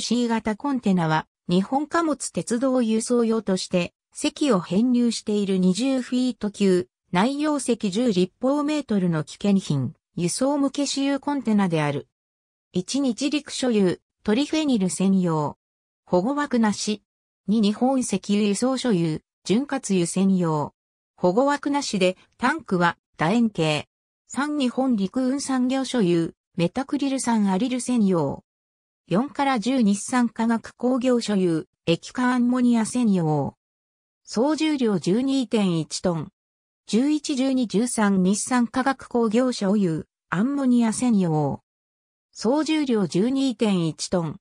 C 型コンテナは日本貨物鉄道輸送用として席を編入している20フィート級内容積10立方メートルの危険品輸送向け私有コンテナである。1日陸所有トリフェニル専用保護枠なし2日本石油輸送所有潤滑油専用保護枠なしでタンクは楕円形3日本陸運産業所有メタクリル酸アリル専用4から10日産化学工業所有、液化アンモニア専用。総重量12.1トン。111213日産化学工業所有、アンモニア専用。総重量12.1トン。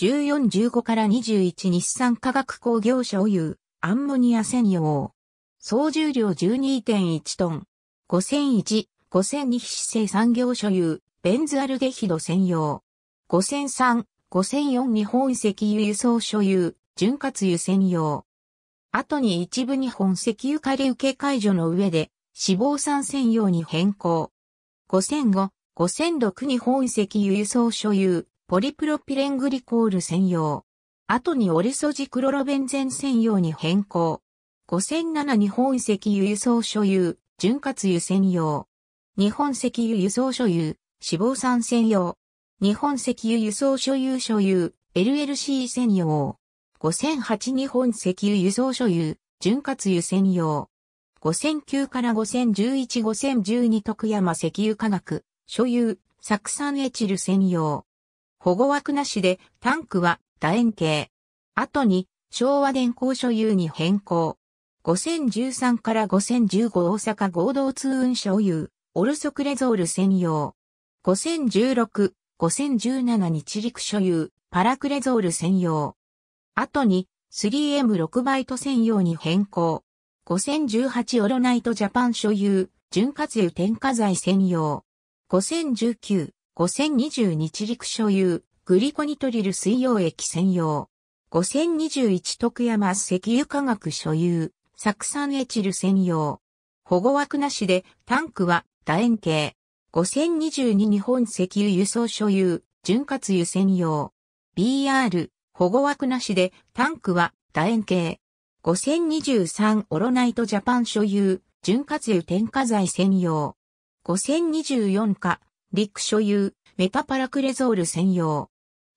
1415から21日産化学工業所有、アンモニア専用。総重量12.1トン。5001、5002非生産業所有、ベンズアルデヒド専用。5003、5004日本石油輸送所有、潤滑油専用。後に一部日本石油り受け解除の上で、脂肪酸専用に変更。5005、5006日本石油輸送所有、ポリプロピレングリコール専用。後にオレソジクロロベンゼン専用に変更。5007日本石油輸送所有、潤滑油専用。日本石油輸送所有、脂肪酸専用。日本石油輸送所有所有、LLC 専用。5008日本石油輸送所有、潤滑油専用。5009から5011、5012徳山石油化学、所有、酢酸エチル専用。保護枠なしで、タンクは楕円形。後に、昭和電工所有に変更。5013から5015大阪合同通運所有、オルソクレゾール専用。5016 5017日陸所有、パラクレゾール専用。後に 3M6 バイト専用に変更。5018オロナイトジャパン所有、潤滑油添加剤専用。5019、5020日陸所有、グリコニトリル水溶液専用。5021徳山石油化学所有、酢酸エチル専用。保護枠なしで、タンクは楕円形。5022日本石油輸送所有、潤滑油専用。BR、保護枠なしで、タンクは楕円形。5023オロナイトジャパン所有、潤滑油添加剤専用。5024か、ク所有、メタパラクレゾール専用。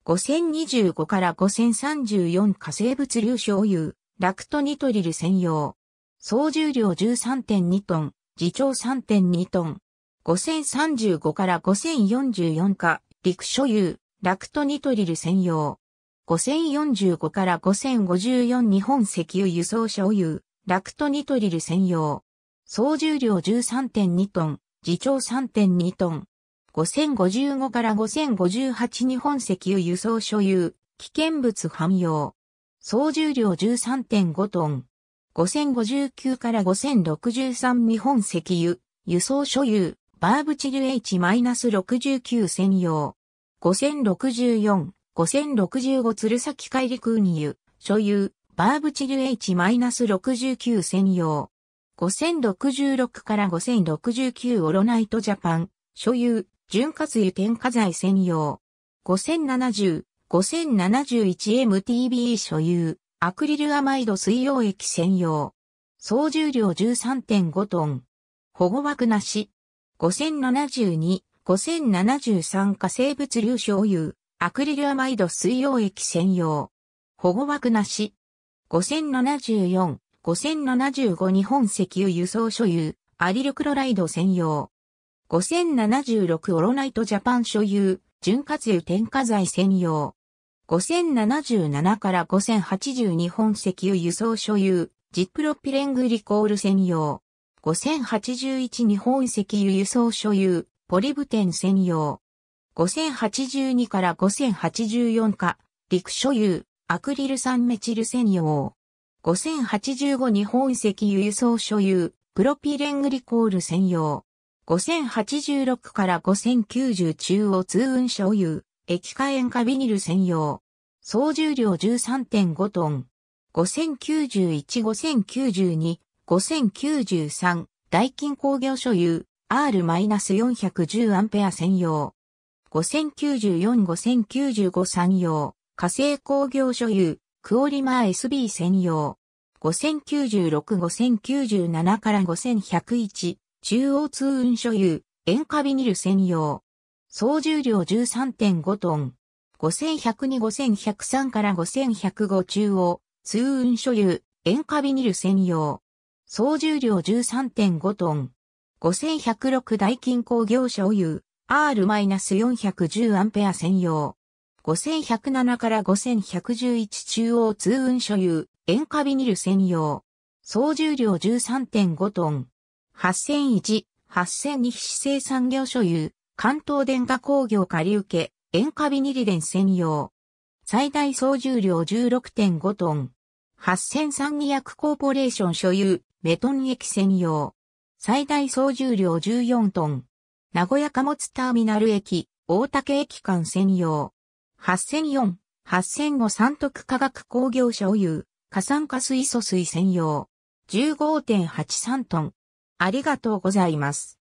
5025から5034化成物流所有、ラクトニトリル専用。総重量13.2トン、自重3.2トン、5035から5044か、陸所有、ラクトニトリル専用。5045から5054日本石油輸送所有、ラクトニトリル専用。総重量13.2トン、自重3.2トン。5055から5058日本石油輸送所有、危険物汎用。総重量13.5トン。5059から5063日本石油、輸送所有、バーブチル H-69 専用。5064、5065鶴崎海陸運輸、所有、バーブチル H-69 専用。5066から5069オロナイトジャパン、所有、潤滑油添加剤専用。5070、5071MTB 所有、アクリルアマイド水溶液専用。総重量13.5トン。保護枠なし。5072、5073化生物流醤油、有、アクリルアマイド水溶液専用。保護枠なし。5074、5075日本石油輸送所有、アリルクロライド専用。5076オロナイトジャパン所有、潤滑油添加剤専用。5077から5080日本石油輸送所有、ジップロピレングリコール専用。5081日本石油輸送所有、ポリブテン専用。5082から5084か、陸所有、アクリル酸メチル専用。5085日本石油輸送所有、プロピレングリコール専用。5086から5090中央通運所有、液化塩化ビニル専用。総重量13.5トン。5091-5092 5093、ダイキン工業所有、R-410 アンペア専用。5094-5095産用、火星工業所有、クオリマー SB 専用。5096-5097から5101、中央通運所有、塩化ビニル専用。総重量13.5トン。5102-5103から5105中央、通運所有、塩化ビニル専用。総重量13.5トン。5106大金工業所有 R-410 アンペア専用。5107から5111中央通運所有塩化ビニル専用。総重量13.5トン。8001、8002非生産業所有、関東電化工業借受け、塩化ビニル電専用。最大総重量16.5トン。8300コーポレーション所有、メトン駅専用。最大総重量14トン。名古屋貨物ターミナル駅、大竹駅間専用。8004、8005三徳化学工業所有、過酸化水素水専用。15.83トン。ありがとうございます。